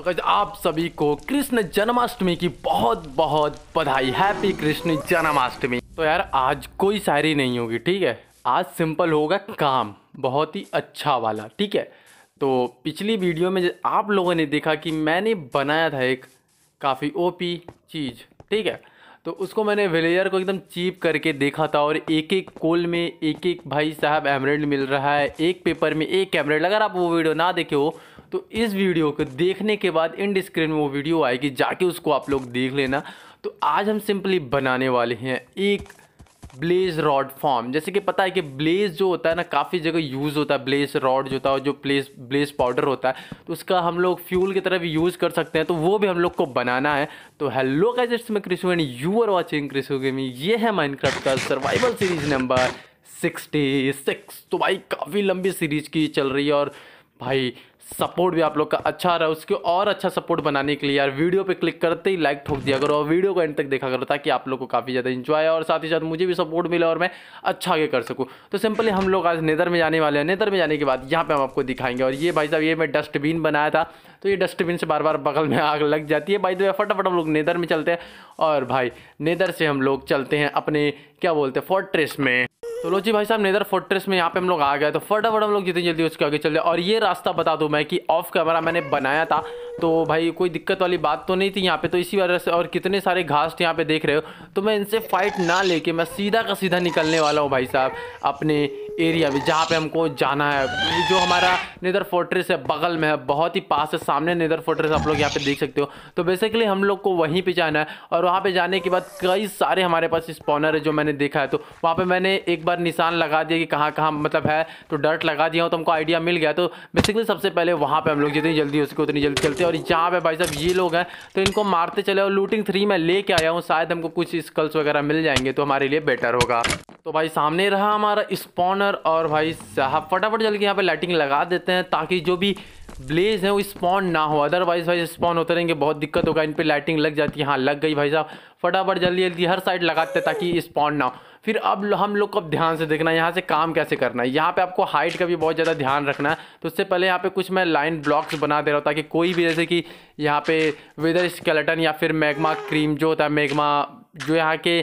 तो गज आप सभी को कृष्ण जन्माष्टमी की बहुत बहुत बधाई हैप्पी कृष्ण जन्माष्टमी तो यार आज कोई शायरी नहीं होगी ठीक है आज सिंपल होगा काम बहुत ही अच्छा वाला ठीक है तो पिछली वीडियो में आप लोगों ने देखा कि मैंने बनाया था एक काफ़ी ओपी चीज़ ठीक है तो उसको मैंने विलेजर को एकदम चीप करके देखा था और एक एक कोल में एक एक भाई साहब एमरेड मिल रहा है एक पेपर में एक एमरेड अगर आप वो वीडियो ना देखे हो तो इस वीडियो को देखने के बाद इन स्क्रीन में वो वीडियो आएगी जाके उसको आप लोग देख लेना तो आज हम सिंपली बनाने वाले हैं एक ब्लेज रॉड फॉर्म जैसे कि पता है कि ब्लेज जो होता है ना काफ़ी जगह यूज़ होता है ब्लेज रॉड जो होता है जो ब्लेज ब्लेज पाउडर होता है तो उसका हम लोग फ्यूल की तरह भी यूज़ कर सकते हैं तो वो भी हम लोग को बनाना है तो हेलो गाइस इट्स मैं Krishu and you are watching Krisho gaming ये है माइनक्राफ्ट का survival series number sixty six तो भाई काफ़ी लंबी सीरीज की चल रही है और भाई सपोर्ट भी आप लोग का अच्छा रहा उसके और अच्छा सपोर्ट बनाने के लिए यार वीडियो पे क्लिक करते ही लाइक ठोक दिया करो और वीडियो को एंड तक देखा करो ताकि आप लोग को काफ़ी ज़्यादा इंजॉय है और साथ ही साथ मुझे भी सपोर्ट मिले और मैं अच्छा आगे कर सकूँ तो सिंपली हम लोग आज नेदर में जाने वाले हैं नेदर में जाने के बाद यहाँ पर हम आपको दिखाएंगे और ये भाई साहब ये मैं डस्टबिन बनाया था तो ये डस्टबिन से बार बार बगल में आग लग जाती है भाई तो फटाफट हम लोग नेदर में चलते हैं और भाई नेदर से हम लोग चलते हैं अपने क्या बोलते हैं फोर्ट्रेस में तो लो जी भाई साहब नेदर फोर्ट्रेस में यहाँ पे हम लोग आ गए तो फटाफट हम लोग जितनी जल्दी उसके आगे चल जाए और ये रास्ता बता दूँ मैं कि ऑफ कैमरा मैंने बनाया था तो भाई कोई दिक्कत वाली बात तो नहीं थी यहाँ पे तो इसी वजह से और कितने सारे घास यहाँ पे देख रहे हो तो मैं इनसे फाइट ना लेके मैं सीधा का सीधा निकलने वाला हूँ भाई साहब अपने एरिया में जहाँ पे हमको जाना है जो हमारा नेदर फोर्ट्रेस है बगल में है बहुत ही पास है सामने नेदर फोर्ट्रेस आप लोग यहाँ पे देख सकते हो तो बेसिकली हम लोग को वहीं पे जाना है और वहाँ पे जाने के बाद कई सारे हमारे पास स्पॉनर है जो मैंने देखा है तो वहाँ पे मैंने एक पर निशान लगा दिया कि कहाँ कहाँ मतलब है तो डर्ट लगा दिया हो तो हमको आइडिया मिल गया तो बेसिकली सबसे पहले वहाँ पर हम लोग जितनी जल्दी हो सके उतनी जल्दी चलते और जहाँ पर भाई साहब ये लोग हैं तो इनको मारते चले और लूटिंग थ्री में लेके आया हूँ शायद हमको कुछ स्कल्स वगैरह मिल जाएंगे तो हमारे लिए बेटर होगा तो भाई सामने रहा हमारा स्पॉनर और भाई साहब फटाफट जल्दी यहाँ पर लाइटिंग लगा देते हैं ताकि जो भी ब्लेज है वो स्पॉन ना हो अदरवाइज भाई स्पॉन होते रहेंगे बहुत दिक्कत होगा इन पर लाइटिंग लग जाती है हाँ लग गई भाई साहब फटाफट जल्दी जल्दी हर साइड लगाते हैं ताकि स्पॉन ना हो फिर अब हम लोग को ध्यान से देखना है यहाँ से काम कैसे करना है यहाँ पे आपको हाइट का भी बहुत ज़्यादा ध्यान रखना है तो उससे पहले यहाँ पे कुछ मैं लाइन ब्लॉक्स बना दे रहा हूँ ताकि कोई भी जैसे कि यहाँ पे वेदर स्केलेटन या फिर मैग्मा क्रीम जो होता है मैग्मा जो यहाँ के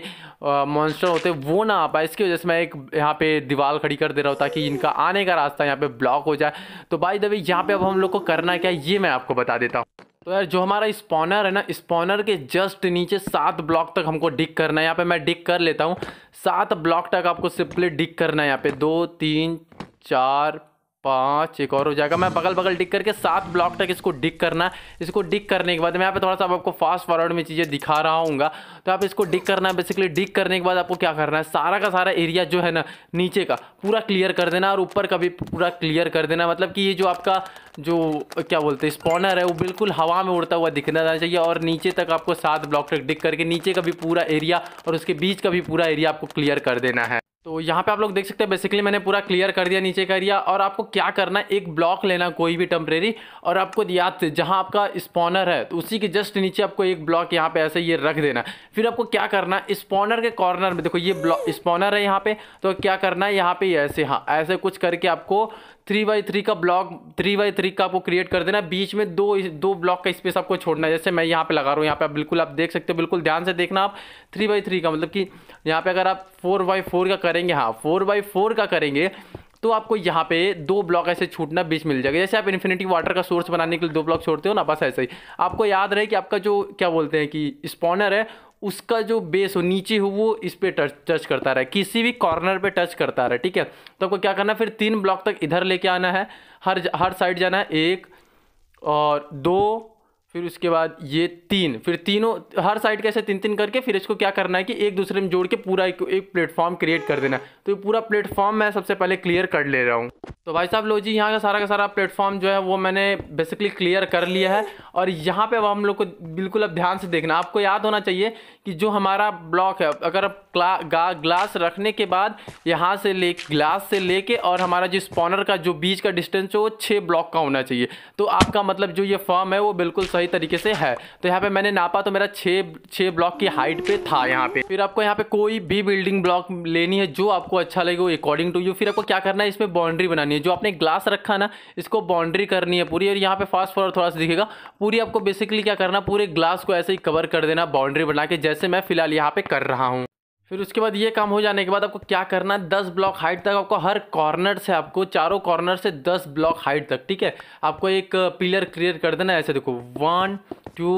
मॉन्स्टर होते हैं वो ना आ पाए इसकी वजह से मैं एक यहाँ पे दीवार खड़ी कर दे रहा हूँ ताकि इनका आने का रास्ता यहाँ पे ब्लॉक हो जाए तो बाई दबी यहाँ पे अब हम लोग को करना क्या ये मैं आपको बता देता हूँ तो यार जो हमारा स्पॉनर है ना स्पॉनर के जस्ट नीचे सात ब्लॉक तक हमको डिक करना है यहाँ पे मैं डिक कर लेता हूँ सात ब्लॉक तक आपको सिंपली डिक करना है यहाँ पे दो तीन चार पाँच एक और हो जाएगा मैं बगल बगल डिक करके सात ब्लॉक तक इसको डिक करना है इसको डिक करने के बाद मैं यहाँ पे थोड़ा सा आपको फास्ट फॉरवर्ड में चीज़ें दिखा रहा हूँ तो आप इसको डिक करना है बेसिकली डिक करने के बाद आपको क्या करना है सारा का सारा एरिया जो है ना नीचे का पूरा क्लियर कर देना और ऊपर का भी पूरा क्लियर कर देना मतलब कि ये जो आपका जो क्या बोलते हैं स्पॉनर है वो बिल्कुल हवा में उड़ता हुआ दिखना चाहिए और नीचे तक आपको सात ब्लॉक तक डिक करके नीचे का भी पूरा एरिया और उसके बीच का भी पूरा एरिया आपको क्लियर कर देना है तो यहाँ पे आप लोग देख सकते हैं बेसिकली मैंने पूरा क्लियर कर दिया नीचे का एरिया और आपको क्या करना है एक ब्लॉक लेना कोई भी टेम्परेरी और आपको याद जहाँ आपका स्पॉनर है तो उसी के जस्ट नीचे आपको एक ब्लॉक यहाँ पे ऐसे ये रख देना फिर आपको क्या करना है स्पॉनर के कॉर्नर में देखो ये ब्लॉक स्पॉनर है यहाँ पे तो क्या करना है यहाँ पे ऐसे हाँ ऐसे कुछ करके आपको थ्री बाई थ्री का ब्लॉक थ्री बाई थ्री का आपको क्रिएट कर देना बीच में दो दो ब्लॉक का स्पेस आपको छोड़ना है जैसे मैं यहाँ पे लगा रहा हूँ यहाँ पे आप बिल्कुल आप देख सकते हो बिल्कुल ध्यान से देखना आप थ्री बाई थ्री का मतलब कि यहाँ पे अगर आप फोर बाई फोर का करेंगे हाँ फोर बाई फोर का करेंगे तो आपको यहाँ पे दो ब्लॉक ऐसे छूटना बीच मिल जाएगा जैसे आप इन्फिनिटी वाटर का सोर्स बनाने के लिए दो ब्लॉक छोड़ते हो ना बस ऐसे ही आपको याद रहे कि आपका जो क्या बोलते हैं कि स्पॉनर है उसका जो बेस हो नीचे हो वो इस पर टच टच करता रहा है किसी भी कॉर्नर पे टच करता रहा है ठीक है तो आपको क्या करना है फिर तीन ब्लॉक तक इधर लेके आना है हर हर साइड जाना है एक और दो फिर उसके बाद ये तीन फिर तीनों हर साइड कैसे तीन तीन करके फिर इसको क्या करना है कि एक दूसरे में जोड़ के पूरा एक, एक प्लेटफॉर्म क्रिएट कर देना है तो ये पूरा प्लेटफॉर्म मैं सबसे पहले क्लियर कर ले रहा हूँ तो भाई साहब लो जी यहाँ का सारा का सारा प्लेटफॉर्म जो है वो मैंने बेसिकली क्लियर कर लिया है और यहाँ पर अब हम लोग को बिल्कुल अब ध्यान से देखना आपको याद होना चाहिए कि जो हमारा ब्लॉक है अगर आप ग्लास रखने के बाद यहाँ से ले ग्लास से लेके और हमारा जो स्पॉनर का जो बीच का डिस्टेंस है वो छः ब्लॉक का होना चाहिए तो आपका मतलब जो ये फॉर्म है वो बिल्कुल सही सही तरीके से है तो यहाँ पे मैंने नापा तो मेरा छः ब्लॉक की हाइट पे था यहाँ पे फिर आपको यहाँ पे कोई भी बिल्डिंग ब्लॉक लेनी है जो आपको अच्छा लगे वो अकॉर्डिंग टू यू फिर आपको क्या करना है इसमें बाउंड्री बनानी है जो आपने ग्लास रखा ना इसको बाउंड्री करनी है पूरी और यहाँ पे फास्ट फॉरवर्ड थोड़ा सा दिखेगा पूरी आपको बेसिकली क्या करना पूरे ग्लास को ऐसे ही कवर कर देना बाउंड्री बना के जैसे मैं फिलहाल यहाँ पे कर रहा हूँ फिर उसके बाद ये काम हो जाने के बाद आपको क्या करना है दस ब्लॉक हाइट तक आपको हर कॉर्नर से आपको चारों कॉर्नर से दस ब्लॉक हाइट तक ठीक है आपको एक पिलर क्रिएट कर देना है ऐसे देखो one two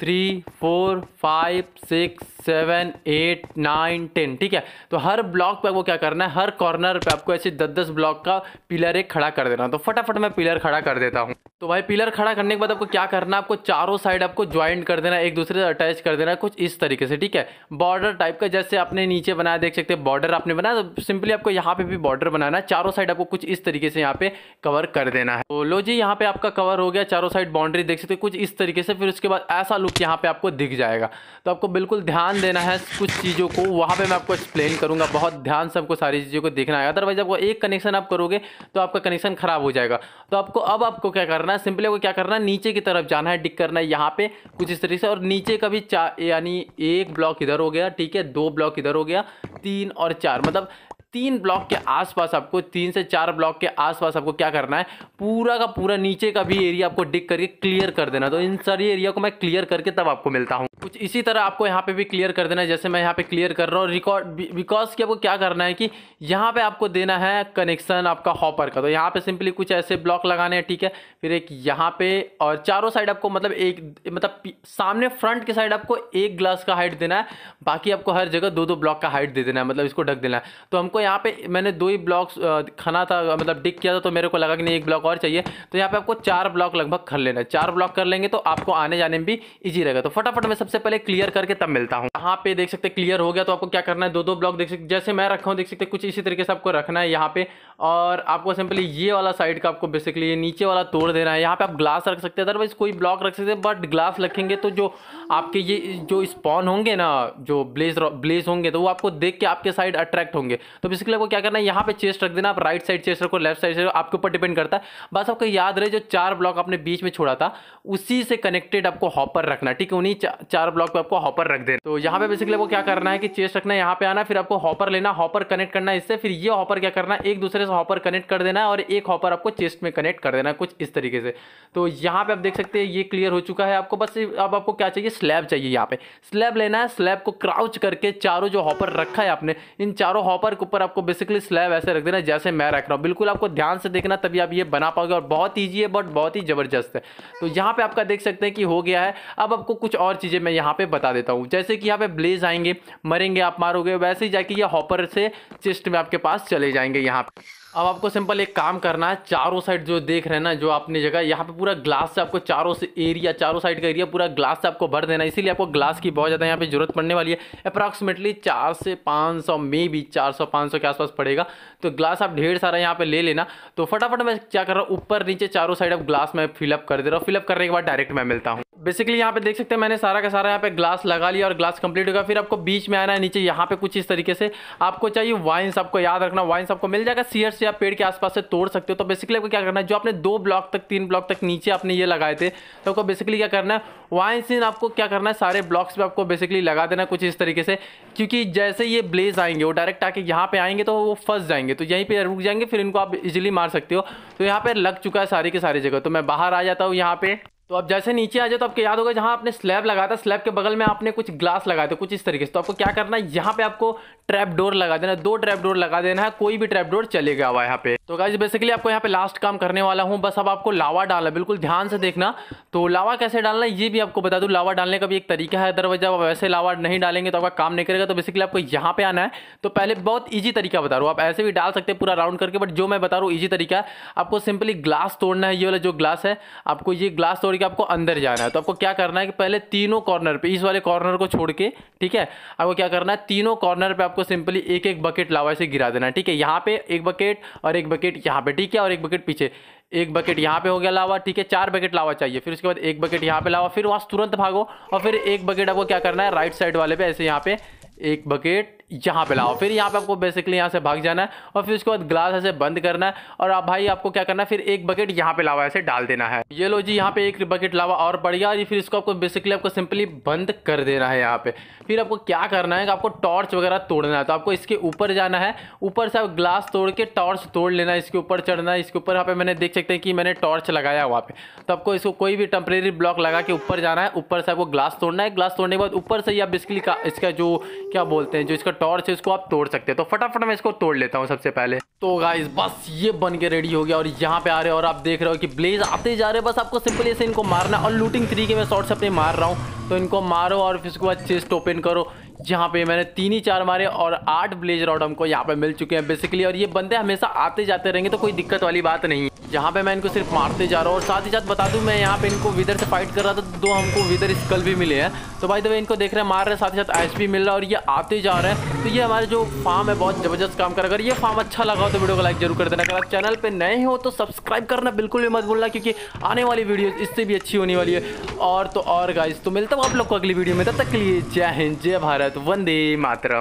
three four five six seven eight nine ten ठीक है तो हर ब्लॉक पे आपको क्या करना है हर कॉर्नर पे आपको ऐसे दस दस ब्लॉक का पिलर एक खड़ा कर देना तो फटाफट मैं पिलर खड़ा कर देता हूँ तो भाई पिलर खड़ा करने के बाद आपको क्या करना है आपको चारों साइड आपको ज्वाइंट कर देना एक दूसरे से अटैच कर देना कुछ इस तरीके से ठीक है बॉर्डर टाइप का जैसे आपने नीचे बनाया देख सकते हैं बॉर्डर आपने बनाया तो सिंपली आपको यहाँ पे भी बॉर्डर बनाना है चारों साइड आपको कुछ इस तरीके से यहाँ पे कवर कर देना है तो लो जी यहाँ पे आपका कवर हो गया चारों साइड बाउंड्री देख सकते कुछ इस तरीके से फिर उसके बाद ऐसा लुक यहाँ पे आपको दिख जाएगा तो आपको बिल्कुल ध्यान देना है कुछ चीज़ों को वहाँ पे मैं आपको एक्सप्लेन करूँगा बहुत ध्यान से आपको सारी चीज़ों को देखना है अदरवाइज आपको एक कनेक्शन आप करोगे तो आपका कनेक्शन ख़राब हो जाएगा तो आपको अब आपको क्या करना है सिंपली आपको क्या करना है नीचे की तरफ जाना है डिक करना है यहाँ पर कुछ इस तरीके से और नीचे का भी चार यानी एक ब्लॉक इधर हो गया ठीक है दो ब्लॉक इधर हो गया तीन और चार मतलब तीन ब्लॉक के आसपास आपको तीन से चार ब्लॉक के आसपास आपको क्या करना है पूरा का पूरा नीचे का भी एरिया आपको डिग करके क्लियर कर देना तो इन सारी एरिया को मैं क्लियर करके तब आपको मिलता हूँ कुछ इसी तरह आपको यहाँ पे भी क्लियर कर देना है जैसे मैं यहाँ पे क्लियर कर रहा हूँ रिकॉर्ड बिकॉज की आपको क्या करना है कि यहाँ पे आपको देना है कनेक्शन आपका हॉपर का तो यहाँ पे सिंपली कुछ ऐसे ब्लॉक लगाने हैं ठीक है फिर एक यहाँ पे और चारों साइड आपको मतलब एक मतलब सामने फ्रंट के साइड आपको एक ग्लास का हाइट देना है बाकी आपको हर जगह दो दो ब्लॉक का हाइट दे देना है मतलब इसको ढक देना है तो हमको यहाँ पे मैंने दो ही ब्लॉक्स खाना था मतलब डिक किया था तो मेरे को लगा कि नहीं एक ब्लॉक और चाहिए तो यहाँ पे आपको चार ब्लॉक लगभग कर लेना है चार ब्लॉक कर लेंगे तो आपको आने जाने में भी ईजी रहेगा तो फटाफट मैं सबसे पहले क्लियर करके तब मिलता हूँ यहाँ पे देख सकते क्लियर हो गया तो आपको क्या करना है दो दो ब्लॉक देख सकते जैसे मैं रखा हूँ देख सकते कुछ इसी तरीके से आपको रखना है यहाँ पे और आपको सिंपली ये वाला साइड का आपको बेसिकली ये नीचे वाला तोड़ देना है यहाँ पे आप ग्लास रख सकते हैं अदरवाइज कोई ब्लॉक रख सकते हैं बट ग्लास रखेंगे तो जो आपके ये जो स्पॉन होंगे ना जो ब्लेज ब्लेज होंगे तो वो आपको देख के आपके साइड अट्रैक्ट होंगे तो बेसिकली आपको क्या करना है यहाँ पे चेस्ट रख देना आप राइट साइड चेस्ट रखो लेफ्ट साइड से आपके ऊपर डिपेंड करता है बस आपको याद रहे जो चार ब्लॉक आपने बीच में छोड़ा था उसी से कनेक्टेड आपको हॉपर रखना ठीक है उन्हीं चार ब्लॉक पे आपको हॉपर रख देना तो यहाँ पे बेसिकली आपको क्या करना है कि चेस्ट रखना है यहाँ पे आना फिर आपको हॉपर लेना हॉपर कनेक्ट करना इससे फिर ये हॉपर क्या करना एक दूसरे से हॉपर कनेक्ट कर देना और एक हॉपर आपको चेस्ट में कनेक्ट कर देना कुछ इस तरीके से तो यहाँ पे आप देख सकते हैं ये क्लियर हो चुका है आपको बस अब आपको क्या चाहिए स्लैब चाहिए यहाँ पे स्लैब लेना है स्लैब को क्राउच करके चारों जो हॉपर रखा है आपने इन चारों हॉपर के ऊपर पर आपको बेसिकली स्लैब ऐसे रख देना जैसे मैं रख रहा हूँ बिल्कुल आपको ध्यान से देखना तभी आप ये बना पाओगे और बहुत ईजी है बट बहुत ही ज़बरदस्त है तो यहाँ पे आपका देख सकते हैं कि हो गया है अब आपको कुछ और चीज़ें मैं यहाँ पे बता देता हूँ जैसे कि यहाँ पे ब्लेज आएंगे मरेंगे आप मारोगे वैसे ही जाके ये हॉपर से चेस्ट में आपके पास चले जाएंगे यहाँ पर अब आपको सिंपल एक काम करना है चारों साइड जो देख रहे हैं ना जो आपने जगह यहाँ पे पूरा ग्लास से आपको चारों से एरिया चारों साइड का एरिया पूरा ग्लास से आपको भर देना इसीलिए आपको ग्लास की बहुत ज़्यादा यहाँ पे ज़रूरत पड़ने वाली है अप्रॉक्सीमेटली चार से पाँच सौ मे भी चार सौ पाँच सौ के आसपास पड़ेगा तो ग्लास आप ढेर सारा यहाँ पर ले लेना तो फटाफट मैं क्या कर रहा हूँ ऊपर नीचे चारों साइड आप ग्लास में फिलअप कर दे रहा हूँ फिलअप करने के बाद डायरेक्ट मैं मिलता हूँ बेसिकली यहाँ पे देख सकते हैं मैंने सारा का सारा यहाँ पे ग्लास लगा लिया और ग्लास कंप्लीट गया फिर आपको बीच में आना है नीचे यहाँ पे कुछ इस तरीके से आपको चाहिए वाइन्स आपको याद रखना वाइन्स आपको मिल जाएगा सीयर्स से आप पेड़ के आसपास से तोड़ सकते हो तो बेसिकली आपको क्या करना है जो आपने दो ब्लॉक तक तीन ब्लॉक तक नीचे आपने ये लगाए थे तो आपको बेसिकली क्या करना है वहाँ से आपको क्या करना है सारे ब्लॉक्स पर आपको बेसिकली लगा देना कुछ इस तरीके से क्योंकि जैसे ये ब्लेज आएंगे वो डायरेक्ट आके यहाँ पर आएंगे तो वो फंस जाएंगे तो यहीं पर रुक जाएंगे फिर इनको आप इजिली मार सकते हो तो यहाँ पर लग चुका है सारी के सारी जगह तो मैं बाहर आ जाता हूँ यहाँ पर तो आप जैसे नीचे आ जाए तो आपको याद होगा जहाँ आपने स्लैब लगाया था स्लैब के बगल में आपने कुछ ग्लास लगाए थे कुछ इस तरीके से तो आपको क्या करना है यहाँ पे आपको ट्रैप डोर लगा देना दो ट्रैप डोर लगा देना है कोई भी ट्रैप डोर चलेगा हुआ यहाँ पे तो गाइज बेसिकली आपको यहाँ पे लास्ट काम करने वाला हूँ बस अब आपको लावा डालना बिल्कुल ध्यान से देखना तो लावा कैसे डालना ये भी आपको बता दूँ लावा डालने का भी एक तरीका है दरवाजा आप वैसे लावा नहीं डालेंगे तो आपका काम नहीं करेगा तो बेसिकली आपको यहाँ पे आना है तो पहले बहुत ईजी तरीका बता रहा हूँ आप ऐसे भी डाल सकते हैं पूरा राउंड करके बट जो मैं बता रहा हूँ ईजी तरीका है आपको सिंपली ग्लास तोड़ना है ये वाला जो ग्लास है आपको ये ग्लास तोड़ छोड़ के आपको अंदर जाना है तो आपको क्या करना है कि पहले तीनों कॉर्नर पे इस वाले कॉर्नर को छोड़ के ठीक है आपको क्या करना है तीनों कॉर्नर पे आपको सिंपली एक एक बकेट लावा से गिरा देना है ठीक है यहाँ पे एक बकेट और एक बकेट यहाँ पे ठीक है और एक बकेट पीछे एक बकेट यहाँ पे हो गया लावा ठीक है चार बकेट लावा चाहिए फिर उसके बाद एक बकेट यहाँ पे लावा फिर वहाँ तुरंत भागो और फिर एक बकेट आपको क्या करना है राइट साइड वाले पे ऐसे यहाँ पे एक बकेट यहाँ पे लाओ फिर यहाँ पे आपको बेसिकली यहाँ से भाग जाना है और फिर उसके बाद ग्लास ऐसे बंद करना है और आप भाई आपको क्या करना है फिर एक बकेट यहाँ पे लावा ऐसे डाल देना है ये लो जी यहाँ पे एक बकेट लावा और बढ़ गया फिर इसको आपको बेसिकली आपको सिंपली बंद कर देना है यहाँ पे फिर आपको क्या करना है आपको टॉर्च वगैरह तोड़ना है तो आपको इसके ऊपर जाना है ऊपर से आप ग्लास तोड़ के टॉर्च तोड़ लेना है इसके ऊपर चढ़ना है इसके ऊपर यहाँ पे मैंने देख सकते हैं कि मैंने टॉर्च लगाया वहाँ पे तो आपको इसको कोई भी टेम्परेरी ब्लॉक लगा के ऊपर जाना है ऊपर से आपको ग्लास तोड़ना है ग्लास तोड़ने के बाद ऊपर से ही आप बेसिकली इसका जो क्या बोलते हैं जो इसका टॉर्च है इसको आप तोड़ सकते हैं तो फटाफट मैं इसको तोड़ लेता हूँ सबसे पहले तो गाइज बस ये बन के रेडी हो गया और यहाँ पे आ रहे हैं और आप देख रहे हो कि ब्लेज आते जा रहे हैं बस आपको सिंपली ऐसे इनको मारना और लूटिंग थ्री के मैं शॉर्ट से अपने मार रहा हूँ तो इनको मारो और फिर उसके बाद चेस्ट ओपन करो जहाँ पे मैंने तीन ही चार मारे और आठ ब्लेज रॉड हमको यहाँ पे मिल चुके हैं बेसिकली और ये बंदे हमेशा आते जाते रहेंगे तो कोई दिक्कत वाली बात नहीं जहाँ पे मैं इनको सिर्फ मारते जा रहा हूँ और साथ ही साथ बता दूँ मैं यहाँ पे इनको विदर से फाइट कर रहा था तो दो हमको विदर स्कल भी मिले हैं तो भाई दबे इनको देख रहे हैं मार रहे हैं साथ ही साथ आइस भी मिल रहा है और ये आते जा रहे हैं तो ये हमारे जो फार्म है बहुत जबरदस्त काम कर अगर ये फार्म अच्छा लगा हो तो वीडियो को लाइक जरूर कर देना अगर आप चैनल पर नए हो तो सब्सक्राइब करना बिल्कुल भी मत भूलना क्योंकि आने वाली वीडियो इससे भी अच्छी होने वाली है और तो और गाइज तो मिलता हूँ आप लोग को अगली वीडियो में तब तक के लिए जय हिंद जय भारत वंदे मातरम